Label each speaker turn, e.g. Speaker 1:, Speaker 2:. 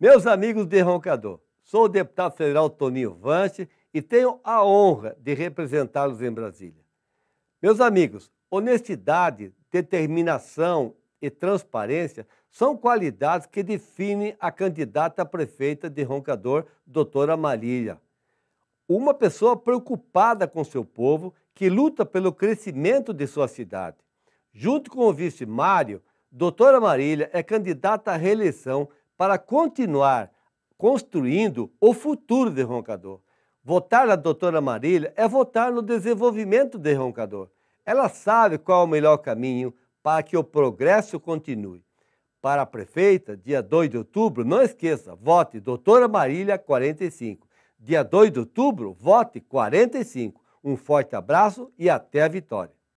Speaker 1: Meus amigos de Roncador, sou o deputado federal Toninho Vance e tenho a honra de representá-los em Brasília. Meus amigos, honestidade, determinação e transparência são qualidades que definem a candidata a prefeita de Roncador, doutora Marília. Uma pessoa preocupada com seu povo que luta pelo crescimento de sua cidade. Junto com o vice Mário, doutora Marília é candidata à reeleição para continuar construindo o futuro de Roncador. Votar na doutora Marília é votar no desenvolvimento de Roncador. Ela sabe qual é o melhor caminho para que o progresso continue. Para a prefeita, dia 2 de outubro, não esqueça, vote doutora Marília 45. Dia 2 de outubro, vote 45. Um forte abraço e até a vitória.